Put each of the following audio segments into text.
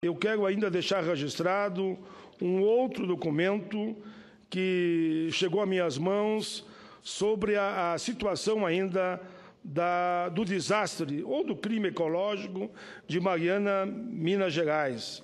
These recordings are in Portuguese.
Eu quero ainda deixar registrado um outro documento que chegou às minhas mãos sobre a, a situação ainda da, do desastre ou do crime ecológico de Mariana, Minas Gerais.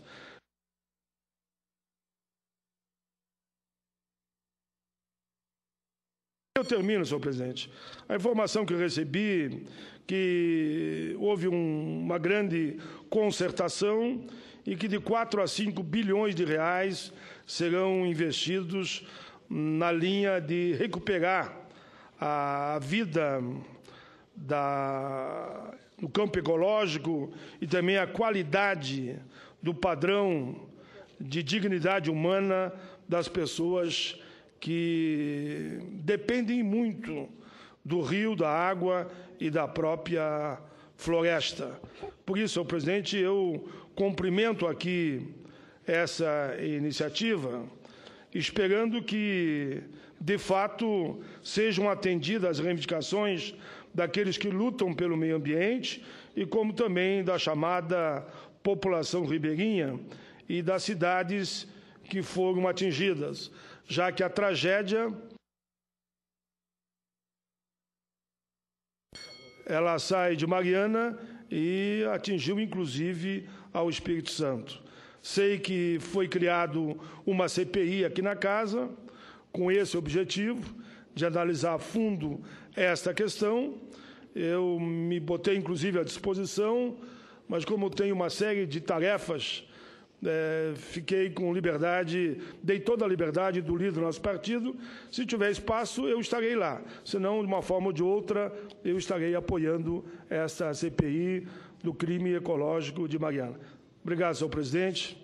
Eu termino, senhor presidente. A informação que eu recebi que houve um, uma grande concertação e que de 4 a 5 bilhões de reais serão investidos na linha de recuperar a vida da, no campo ecológico e também a qualidade do padrão de dignidade humana das pessoas que dependem muito do rio, da água e da própria floresta. Por isso, senhor presidente, eu cumprimento aqui essa iniciativa, esperando que, de fato, sejam atendidas as reivindicações daqueles que lutam pelo meio ambiente e como também da chamada população ribeirinha e das cidades que foram atingidas já que a tragédia ela sai de Mariana e atingiu inclusive ao Espírito Santo. Sei que foi criado uma CPI aqui na casa com esse objetivo de analisar a fundo esta questão. Eu me botei inclusive à disposição, mas como tenho uma série de tarefas é, fiquei com liberdade, dei toda a liberdade do líder do nosso partido. Se tiver espaço, eu estarei lá. Senão, de uma forma ou de outra, eu estarei apoiando essa CPI do crime ecológico de Mariana. Obrigado, senhor presidente.